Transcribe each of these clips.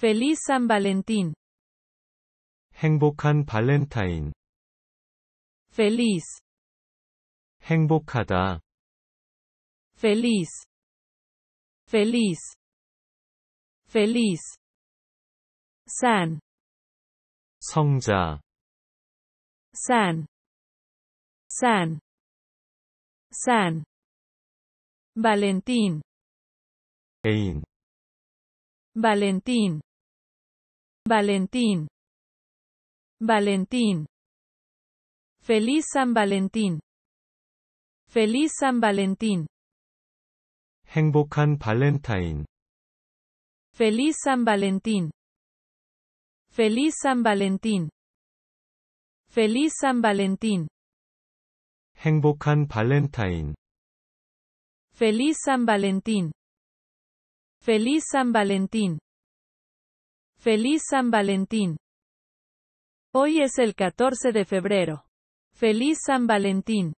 Feliz San Valentín. 행복한 발렌타인. Feliz. 행복하다. Feliz. Feliz. Feliz. San. 성자. San. San. San. Valentín. 애인. Valentín. Valentín. Valentín. Feliz San Valentín. Feliz San Valentín. 행복한 발렌타인. Feliz San Valentín. Feliz San Valentín. Feliz San Valentín. 행복한 발렌타인. Feliz San Valentín. Feliz San Valentín. Feliz San Valentín. Hoy es el 14 de febrero. Feliz San Valentín.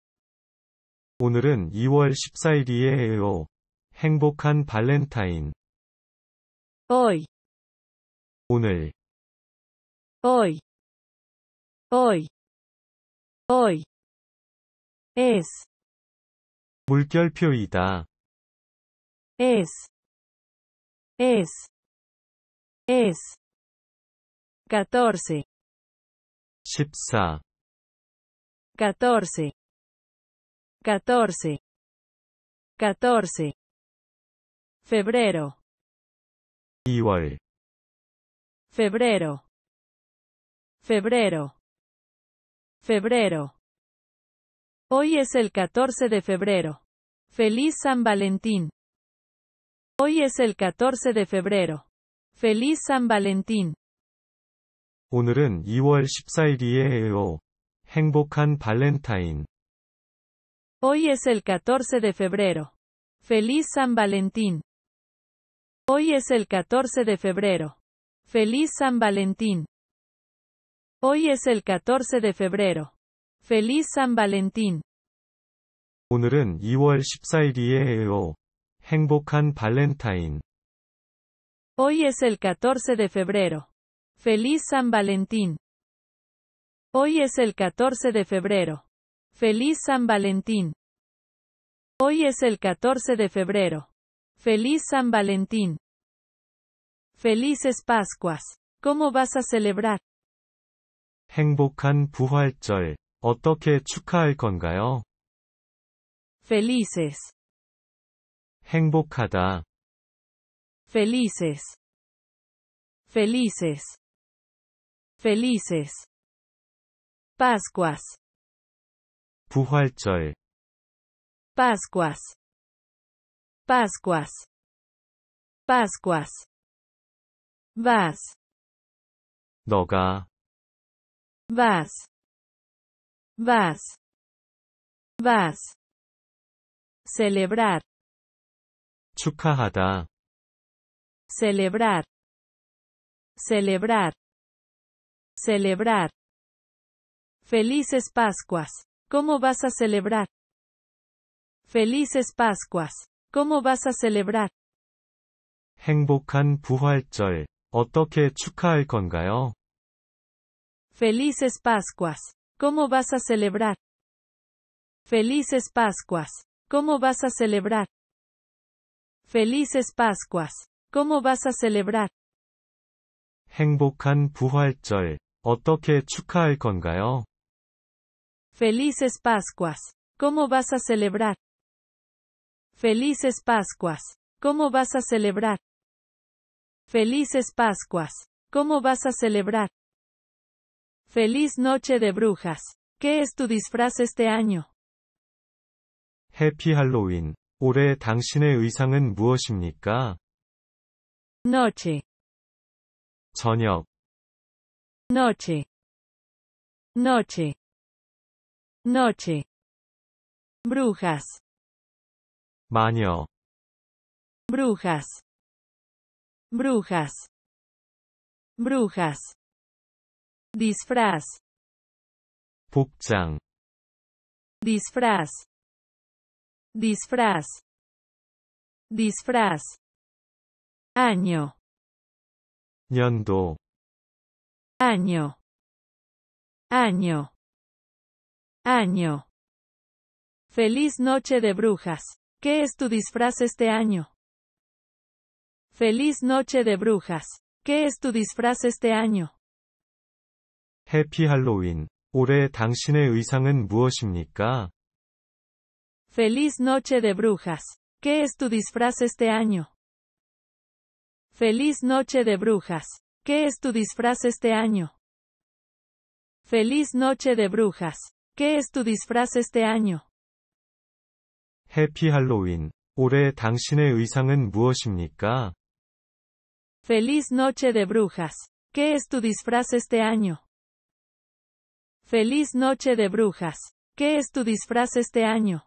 오늘은 2월 14일이에 요 행복한 발렌타인. Hoy. 오늘. Hoy. Hoy. Hoy. Es. 물결표이다. Es. Es. Es. 14 14 14 14 febrero 2 febrero febrero febrero hoy es el 14 de febrero feliz San Valentín hoy es el 14 de febrero feliz San Valentín 오늘은 2월 14 일이에요 행복한 발렌타인. Hoy es el 14 de febrero. Feliz San Valentín. Hoy es el 14 de febrero. Feliz San Valentín. Hoy es el 14 de febrero. Feliz San Valentín. 오늘은 2월 14 일이에요 행복한 발렌타인. Hoy es el 14 de febrero. Feliz San Valentín. Hoy es el 14 de febrero. Feliz San Valentín. Hoy es el 14 de febrero. Feliz San Valentín. Felices Pascuas. ¿Cómo vas a celebrar? 행복한 부활절. 어떻게 축하할 건가요? Felices. Felices. Felices. Felices. Pascuas. 부활절. Pascuas. Pascuas. Pascuas. Vas. Doga. Vas. Vas. Vas. Celebrar. 축하하다. Celebrar. Celebrar. Celebrar. Felices Pascuas. ¿Cómo vas a celebrar? Felices Pascuas. ¿Cómo vas a celebrar? 행복한 부활절. 어떻게 축하할 건가요? Felices Pascuas. ¿Cómo vas a celebrar? Felices Pascuas. ¿Cómo vas a celebrar? Felices Pascuas. ¿Cómo vas a celebrar? 어떻게 축하할 건가요? Felices Pascuas. ¿Cómo vas a celebrar? Felices Pascuas. ¿Cómo vas a celebrar? Felices Pascuas. ¿Cómo vas a celebrar? Feliz Noche de Brujas. ¿Qué es tu disfraz este año? Happy Halloween 올해 당신의 의상은 무엇입니까? Noche noche, noche, noche, brujas, Baño. brujas, brujas, brujas, disfraz, 복장, disfraz, disfraz, disfraz, año, 년도 año año año feliz noche de brujas ¿Qué es tu disfraz este año? Feliz noche de brujas. ¿Qué es tu disfraz este año? Happy Halloween. 올해 당신의 의상은 무엇입니까? Feliz noche de brujas. ¿Qué es tu disfraz este año? Feliz noche de brujas. ¿Qué es tu disfraz este año? Feliz noche de brujas. ¿Qué es tu disfraz este año? Happy Halloween. 올해 당신의 의상은 무엇입니까? Feliz noche de brujas. ¿Qué es tu disfraz este año? Feliz noche de brujas. ¿Qué es tu disfraz este año?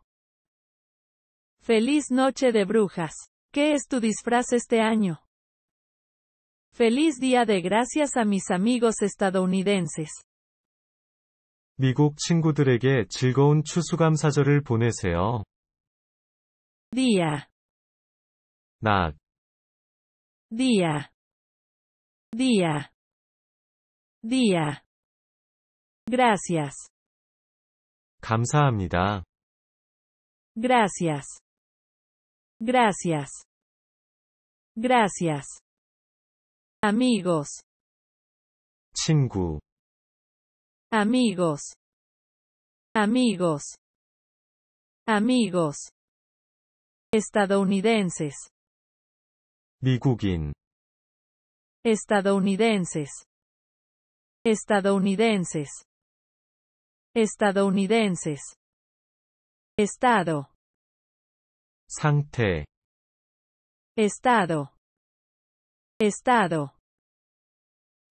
Feliz noche de brujas. ¿Qué es tu disfraz este año? Feliz Día de Gracias a mis amigos estadounidenses. 미국 친구들에게 즐거운 추수감사절을 보내세요. Día. 낮. Día. Día. Día. Gracias. 감사합니다. Gracias. Gracias. Gracias. Amigos. 친구. Amigos. Amigos. Amigos. Estadounidenses. 미국인. Estadounidenses. Estadounidenses. Estadounidenses. Estado. 상태. Estado. Estado.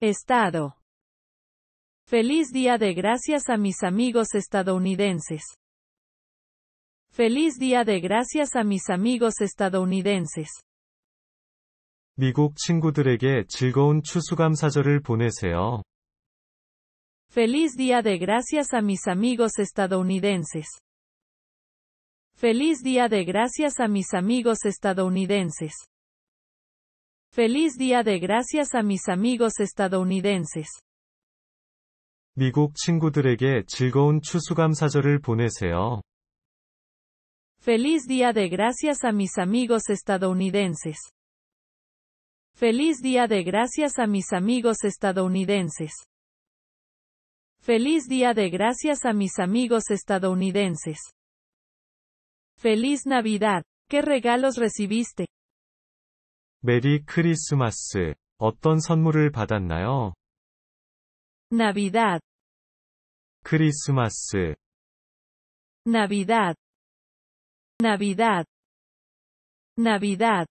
Estado. Feliz Día de Gracias a mis amigos estadounidenses. Feliz Día de Gracias a mis amigos estadounidenses. 미국 친구들에게 Feliz Día de Gracias a mis amigos estadounidenses. Feliz Día de Gracias a mis amigos estadounidenses. Feliz Día de Gracias a mis amigos estadounidenses. 친구들에게 Feliz Día de Gracias a mis amigos estadounidenses. Feliz Día de Gracias a mis amigos estadounidenses. Feliz Día de Gracias a mis amigos estadounidenses. Feliz Navidad. ¿Qué regalos recibiste? 메리 크리스마스. 어떤 선물을 받았나요? Navidad. 크리스마스. Navidad. Navidad. Navidad.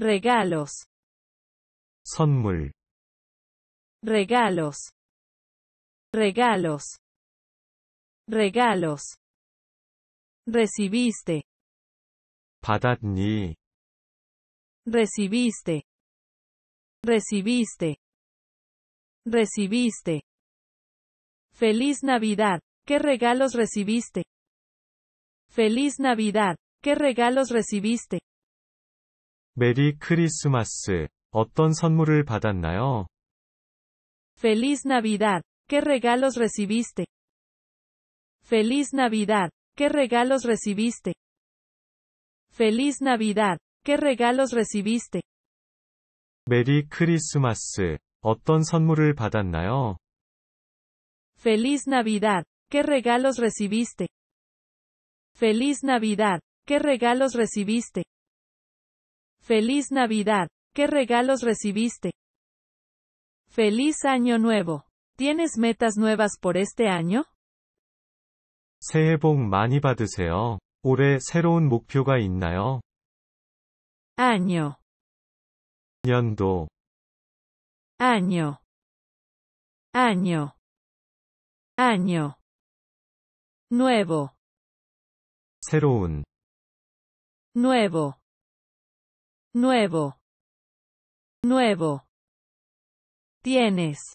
Regalos. 선물. Regalos. Regalos. Regalos. Recibiste. 받았니? recibiste, recibiste, recibiste. Feliz Navidad, ¿qué regalos recibiste? Feliz Navidad, ¿qué regalos recibiste? Merry Christmas. 어떤 Feliz Navidad, ¿qué regalos recibiste? Feliz Navidad, ¿qué regalos recibiste? Feliz Navidad, ¿Qué regalos recibiste? Merry Christmas. Feliz Navidad. ¿Qué regalos recibiste? Feliz Navidad. ¿Qué regalos recibiste? Feliz Navidad. ¿Qué regalos recibiste? Feliz Año Nuevo. ¿Tienes metas nuevas por este año? 새해 복 많이 받으세요 año año año año nuevo 새로운 nuevo nuevo nuevo tienes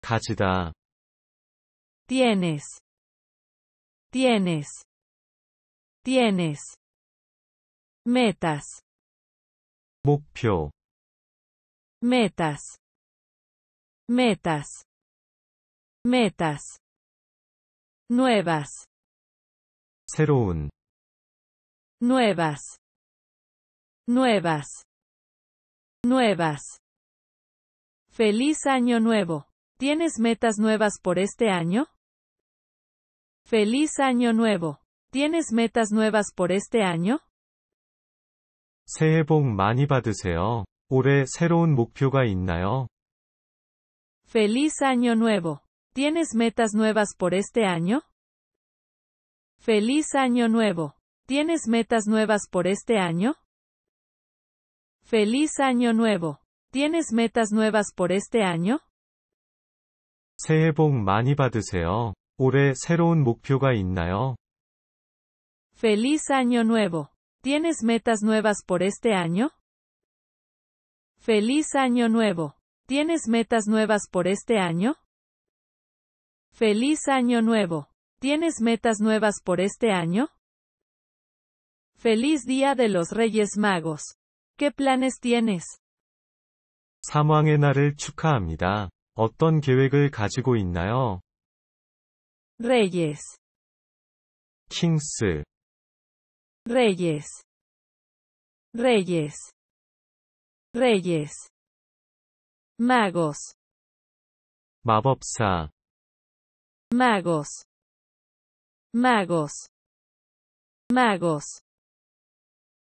가지다 tienes tienes tienes metas metas metas metas nuevas 새로운 nuevas nuevas nuevas feliz año nuevo ¿Tienes metas nuevas por este año? Feliz año nuevo. ¿Tienes metas nuevas por este año? 새해 복 많이 받으세요. Feliz año nuevo. ¿Tienes metas nuevas por este año? Feliz año nuevo. ¿Tienes metas nuevas por este año? Feliz año nuevo. ¿Tienes metas nuevas por este año? 새해 복 많이 받으세요. 새로운 목표가 Feliz año nuevo. ¿Tienes metas nuevas por este año? Feliz año nuevo. ¿Tienes metas nuevas por este año? Feliz año nuevo. ¿Tienes metas nuevas por este año? Feliz Día de los Reyes Magos. ¿Qué planes tienes? Reyes. Reyes. Reyes. Reyes. Magos. 마법사. Magos. Magos. Magos.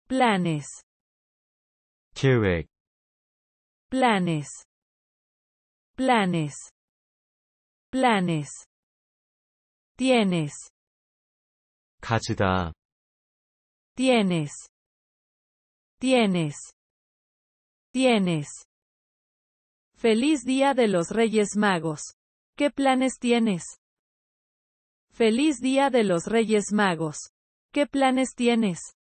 Planes. 계획. Planes. Planes. Planes. Tienes. 가지다. Tienes. Tienes. Tienes. Feliz Día de los Reyes Magos. ¿Qué planes tienes? Feliz Día de los Reyes Magos. ¿Qué planes tienes?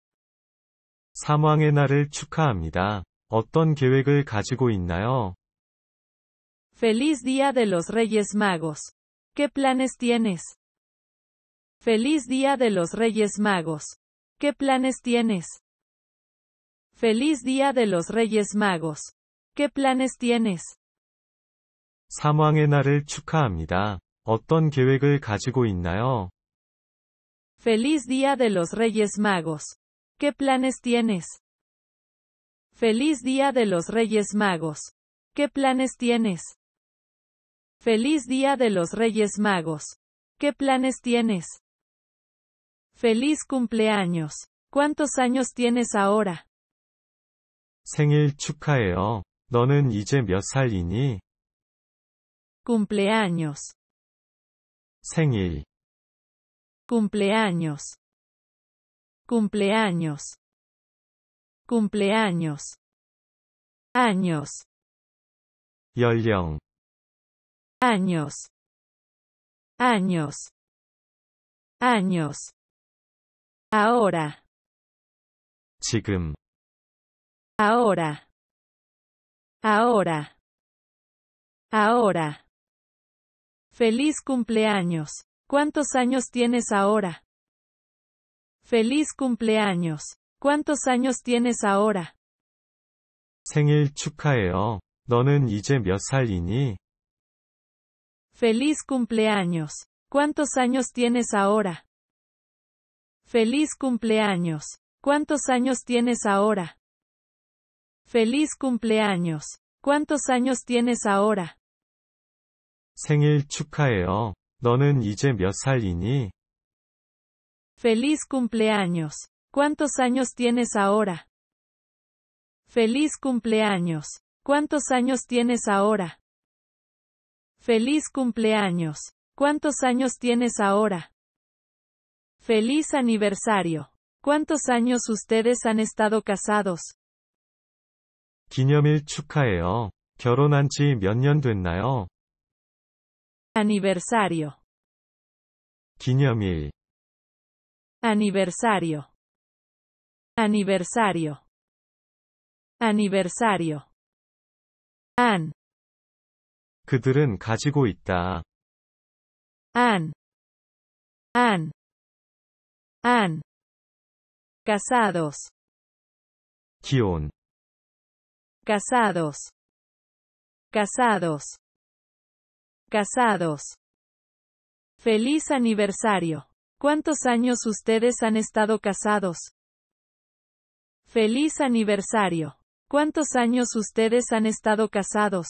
날을 축하합니다. 어떤 Feliz Día de los Reyes Magos. ¿Qué planes tienes? Feliz Día de los Reyes Magos. ¿Qué planes tienes? Feliz Día de los Reyes Magos. ¿Qué planes tienes? Feliz Día de los Reyes Magos. ¿Qué planes tienes? Feliz Día de los Reyes Magos. ¿Qué planes tienes? Feliz Día de los Reyes Magos. ¿Qué planes tienes? ¡Feliz cumpleaños! ¿Cuántos años tienes ahora? Cumpleaños. Cumpleaños. Cumpleaños. Cumpleaños. Años. 연령. Años. Años. Años. Ahora. Ahora. Ahora. Ahora. Feliz cumpleaños. ¿Cuántos años tienes ahora? Feliz cumpleaños. ¿Cuántos años tienes ahora? 너는 이제 몇 살이니? Feliz cumpleaños. ¿Cuántos años tienes ahora? Feliz cumpleaños. ¿Cuántos años tienes ahora? Feliz cumpleaños. ¿Cuántos años tienes ahora? 너는 Feliz cumpleaños. ¿Cuántos años tienes ahora? Feliz cumpleaños. ¿Cuántos años tienes ahora? Feliz cumpleaños. ¿Cuántos años tienes ahora? Feliz aniversario. ¿Cuántos años ustedes han estado casados? 기념일 축하해요. 결혼한 지 몇 년 됐나요? Aniversario. 기념일. Aniversario. Aniversario. Aniversario. An. 그들은 An. An. An. Casados. Kion. Casados. Casados. Casados. Feliz aniversario. ¿Cuántos años ustedes han estado casados? Feliz aniversario. ¿Cuántos años ustedes han estado casados?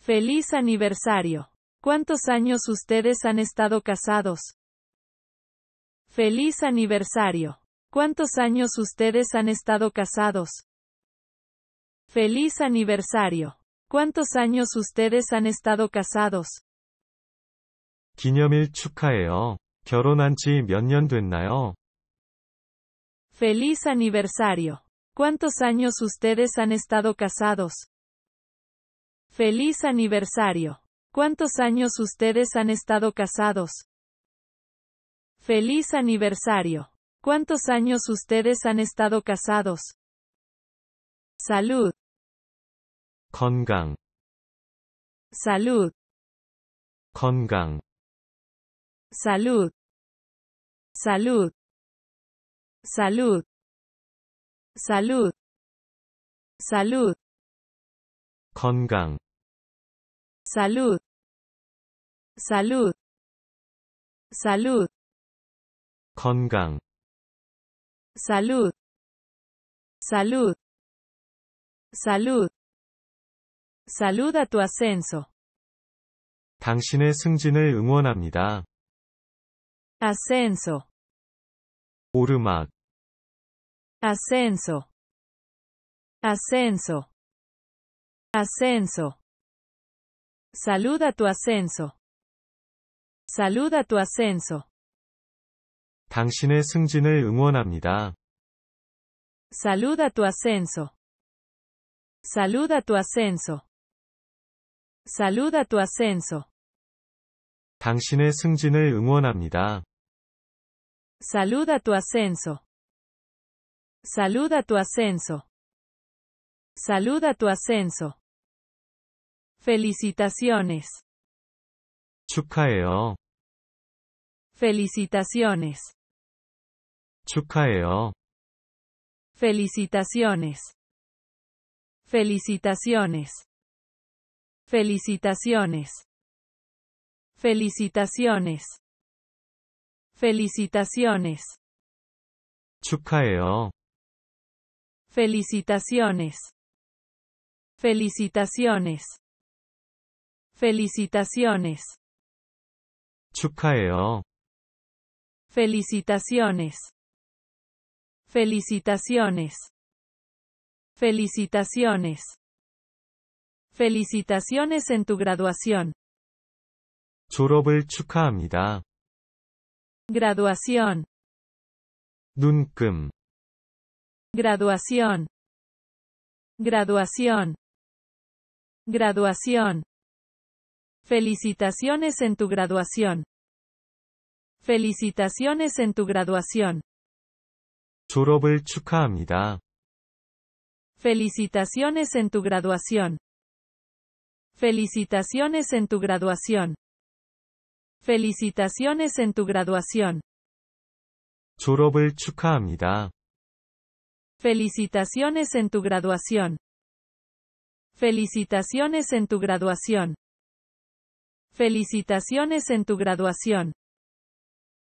¡Feliz aniversario! ¿Cuántos años ustedes han estado casados? ¡Feliz aniversario! ¿Cuántos años ustedes han estado casados? ¡Feliz aniversario! ¿Cuántos años ustedes han estado casados? ¡Feliz aniversario! ¿Cuántos años ustedes han estado casados? ¡Feliz aniversario! ¿Cuántos años ustedes han estado casados? ¡Feliz aniversario! ¿Cuántos años ustedes han estado casados? Salud. 건강. Salud. 건강. Salud. Salud. Salud. Salud. Salud. Salud. Salud. Salud. 건강. Salud. Salud. Salud. Salud a tu ascenso. 당신의 승진을 응원합니다. ascenso. 오르막. ascenso. ascenso. ascenso. Saluda tu ascenso. Saluda tu ascenso. 당신의 승진을 응원합니다. Saluda tu ascenso. Saluda tu ascenso. Saluda tu ascenso. 당신의 승진을 응원합니다. Saluda tu ascenso. Saluda tu ascenso. Saluda tu ascenso. Felicitaciones. 축하해요. Felicitaciones. 축하해요. Felicitaciones. Felicitaciones. Felicitaciones. Felicitaciones. Felicitaciones. 축하해요. Felicitaciones. Felicitaciones. Felicitaciones. 축하해요. Felicitaciones. Felicitaciones. Felicitaciones. Felicitaciones en tu graduación. 졸업을 축하합니다. Graduación. 눈금. Graduación. Graduación. Graduación. Felicitaciones en tu graduación. Felicitaciones en tu graduación. 졸업을 축하합니다. Felicitaciones en tu graduación. Felicitaciones en tu graduación. Felicitaciones en tu graduación. 졸업을 축하합니다. Felicitaciones en tu graduación. Felicitaciones en tu graduación. Felicitaciones en tu graduación.